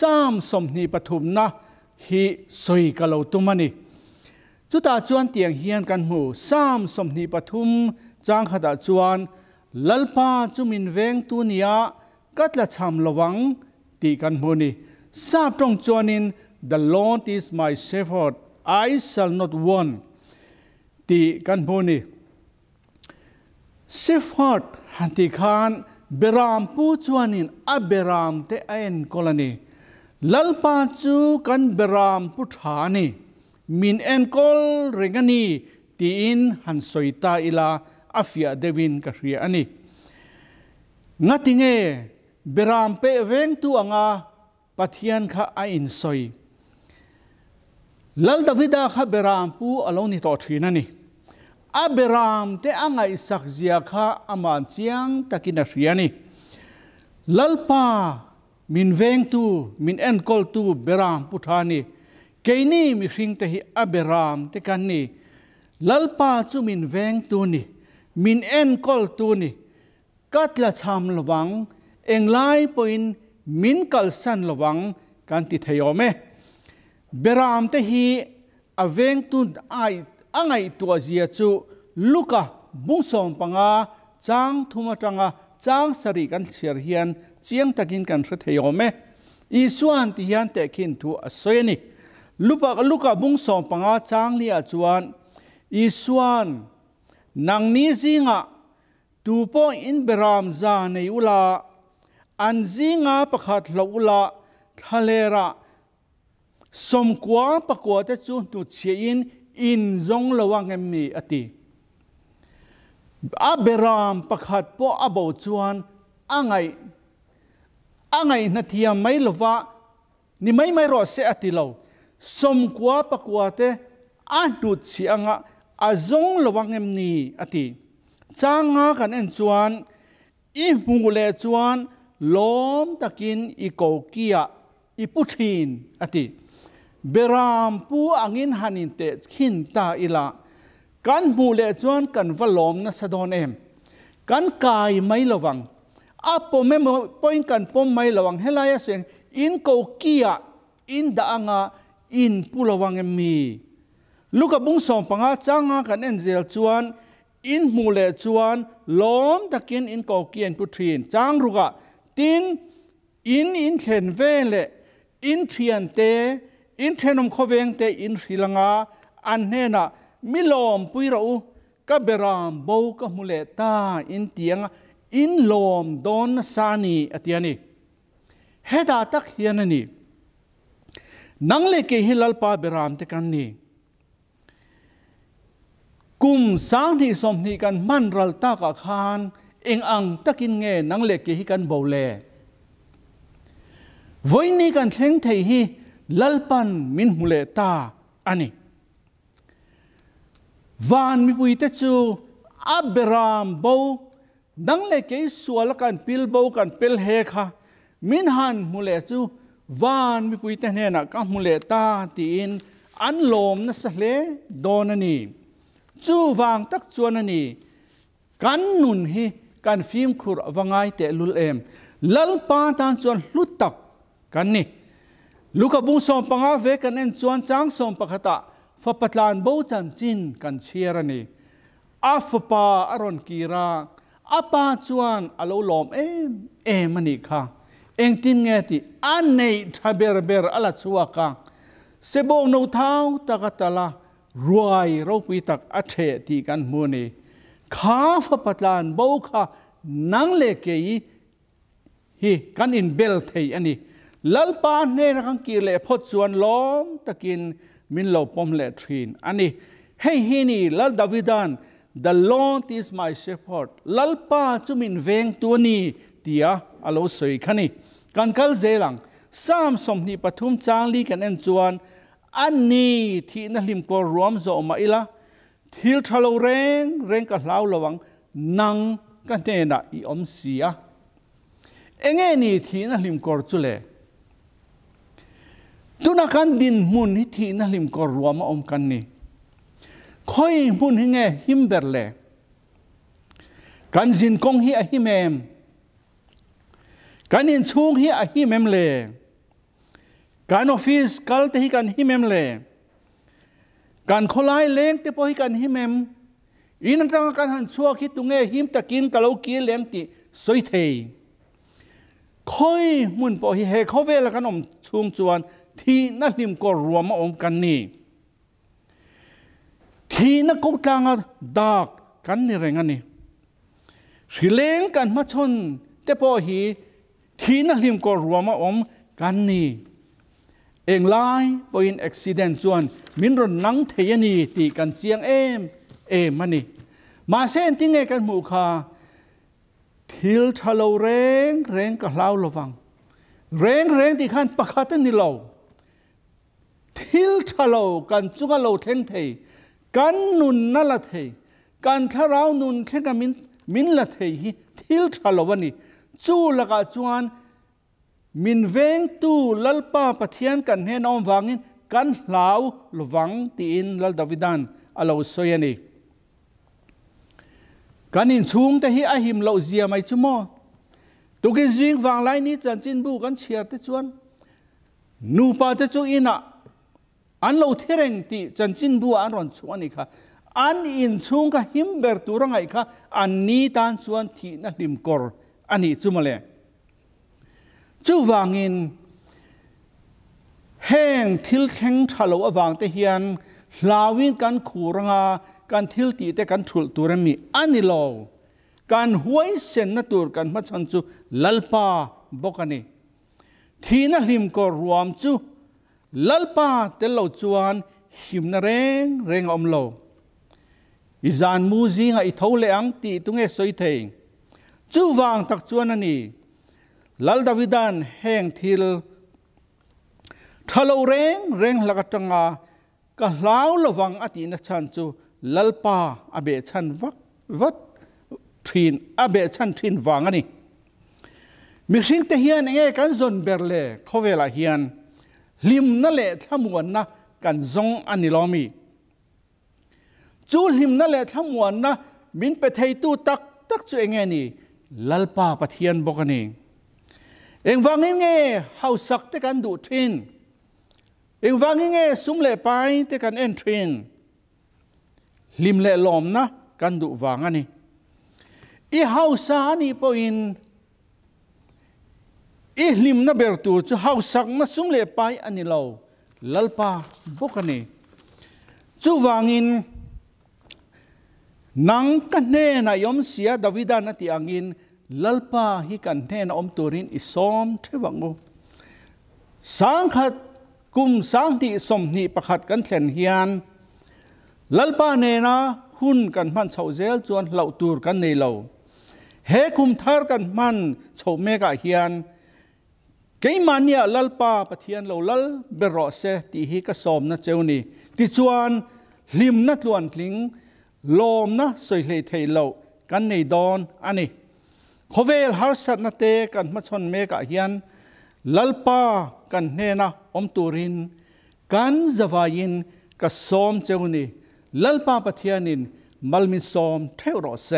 สามสมนีปฐุมนะฮีสุยกะโลตุมันิีจุตาจวนเตียงเฮียนกันหูสามสมนีปฐุมจางขดาจวนลลปาจุมินเวงตุนียกัตละชามละวังตีกันหูนี่ทราบตรงจวนิน the Lord is my shepherd I shall not want ตีกันหูนี่ shepherd หันติคานเบรามปูจวนินอเบรามเตเอ็นกลนี lalpa chu kan beram putha ni min en kol rengani ti in han soita ila afia devin ka hria ani ngati beram pe veng tu anga pathian kha a in soi lal davida kha beram pu aloni to thina ni a beram te anga isak zia kha aman chiang takina hria ni lalpa min veng tu min en kol tu beram puthani keini mi hring te hi aberam te kan ni lalpa chu min veng tu ni min en kol tu ni katla cham lawang englai poin min kal san lawang kan ti thayome beram te hi aveng tu ai angai tua zia chu luka bungsom panga chang thuma tanga chang sari kan sir hian chiang takin kan thre the yome i suan ti hian te kin thu a soi ni lupa luka bung som panga chang lia chuan i suan nang ni zinga tu po in beram za nei ula an zinga pakhat lo ula thalera som kwa pakwa te chu tu chein in Abraham pakhat po abo chuan angai angai na thia mai lova ni mai mai ro se atilo som kwa pakwa te a nut chi anga Azong zong lowangem ni ati changa kan en chuan i mungule chuan lom takin i ko kia i puthin ati beram pu angin hanin te khin ta ila กันมูเลจวนกันวลอมนะสะดอนเอมกันกายไม่ระวังอาปมไม่ปอยกันปมไม่ระวังเห้ลายเสียงอินโกกี้อินด่างาอินผูระวังมีลูกกบุงสองปังอาจ้างากันเอ็นเซลจวนอินมูเลจวนล้อมตะกินอินโกกี้อินผู้ทรีนจ้างรุกะตินอินอินเทนเวเลอินเทียนเตอินเทนมโคเวงเตอินศิลังาอันเนน่ะมิลอมปุยเราก็เบรามโบก็มุเลตาอินเตียงอินลอมดอนซานีอเตียนีเฮดาตักยานนี่นังเลเกฮิลลปาเบรามเตกันนี่กุมสางทีสมนีกันมันรัลตากะคานเองอังตะกินเงนังเลเกฮิกันโบเลไวยนี่กันเทงเทฮีลลปันมินมุเลตาอันนี้ van mi pui te chu abraham bo dang le ke sual kan pil bo kan pil he kha min han mu le chu van mi pui te ne na ka mu le ta ti in an lom na sa le don ani chu wang tak chuan ani kan nun hi kan phim khur wangai te lul em lal pa tan chuan hlut tak kan ni luka bung som panga ve kan en chuan chang som pakhata ฟปตลานบูจันจินกันเชียร์นี่อาฟปาอรอนกีราอาปาจวนอโลลอมเอมเอมันนี่ค่ะเองตินเงติอันในทะเบรเบรอลัดสวกัาเสบงนูเท้าตะกตะละรวยรบวิตักอเทตีกันมูนีข้าฟปตลานบูค่ะนังเลเกยฮีกันอินเบลเทยอันนี้ลลปานเนรังกีเลพดส่วนล้อมตะกิน min lo pom le thrin ani he he ni lal davidan the lord is my shepherd lal pa chu min veng tu ni tia alo soi khani kan kal zelang sam som ni pathum chang li kan en chuan ani thi na lim ko rom zo ma ila thil thalo reng reng ka hlau lawang nang te na i om sia engeni thi na lim kor chule ตุนักันดินมุนที่นั่ลิมกอรัวมาอมกันนี่คอยมุนเหงหิมเบลเล่กันจินกงหิอหิเมมกันอินชุงหิอหิเมมเล่กันออฟฟิศกัลเตหิกันหิเมมเล่กันคลายเลงเตปอฮิกันหิเมมอินันตังการหันชัวคิดตุงเงหิมตะกินกะโลกีเลงติสวยเทยคอยมุนปอฮิเฮคอเวลกันอมชุงชวนทีนั่นนิมก็รวมมาอมกันนี่ทีนั่นก็กลางดักกันนี่แรงนี่สิเลงกันมาชนแต่พอหีทีนั่นนิมก็รวมมาอมกันนี่เองไล่ปอินอุบิเหตุส่วนมินรนนังเทียนีตีกันเสียงเอมเอมมันนี่มาเส้นที่ไงกันหมู่คาทิลทะเลแรงเร่งกับเล่าระวังเร่งเร่งที่ขั้นประคาตันี่เรา thil thalo kan chuka lo thlen thei kan nun na la thei kan tharau nun thlenga min min la thei hi vậy thalo wani chu laka an, min veng tu lalpa pathian kan hen om wangin kan hlau lovang ti tiền lal davidan alo soi soyani kan in chung te hi ai him lo zia mai chu mo tu ke jing vàng lai ni chan chin bu kan chia te chuan nu pa te chu ina ah. อันเราเทเรงติจันจินบัวอันรอนชวนอีกค่ะอันอินซุงก็หิมเบอร์ตุรังไอค่ะอันนี้ตานชวนที่นัดดิมกอร์อันนี้จุมาเลยจู่วางอินแห้งทิลแข็งทะเลวางเตเฮียนลาวินกันขู่รังากันทิลตีแต่กันถุลตัวรมีอันนี้เราการหวยเส้นนัตัวกันมาชันจูลลปาบกันนี่ที่นั่นหิมก็รวมจู lalpa te lo chuan him na reng reng om lo i zan mu zi nga i tho le ang ti tu nge soi thei chu wang tak chuan ani lal davidan heng thil thalo reng reng laka tanga ka hlau lowang ati na chan chu lalpa abe chan vak vat thin abe chan thin wang ani mi hring te hian enge kan zon berle khowela hian ลิมนั่นแหละท้ามวนนะกันซงอันนี้ลอมีจูลิมนั่นแหละท้ามวนนะมินไปไทยตู้ตักตักจูเองไงนี่ลัลปาปะเทียนบอกกันเองเองวางเงเฮาสักแต่กันดูทินเองวางเงงสุ่มเล่ไปแต่กันเอ็นทินลิมเล่ลอมนะกันดูวางอันนี้อีเฮาสานี่ปอินอีหลิมนับเบอร์ตูจูเฮาสักมาสุ่มเล่ไปอันนี้เราลัลปาบุกันนี่จูวางินนังกันเนนายมเสียดาวิดานาติอังินลัลปาฮิกันเนนอมตูรินอิสอมเทวังโอสังขัดกุมสังนิสมนิประคัดกันเทนเฮียนลัลปาเนนะหุ่นกันมันเสาเซลจวนเหล่าตูรกันในเราเฮกุมทาร์กันมันเสาเมกะเฮียนเกี่ยมันเนี่ลลปาปะเทิยนเราลลเบรอเสติฮิกสอมนะเจ้านี่ติจวนลิมนัดลวนทิ้งลมนะสวยเลยเทยเรากันในดอนอันนี้ขเวลฮาร์สันเตกันมาชนเมกะเฮียนลลปากันเนนะอมตูรินกันจะวายินกสอมเจ้าหนี้ลลปาปะเทียนินมัลมิสอมเทวรอเซ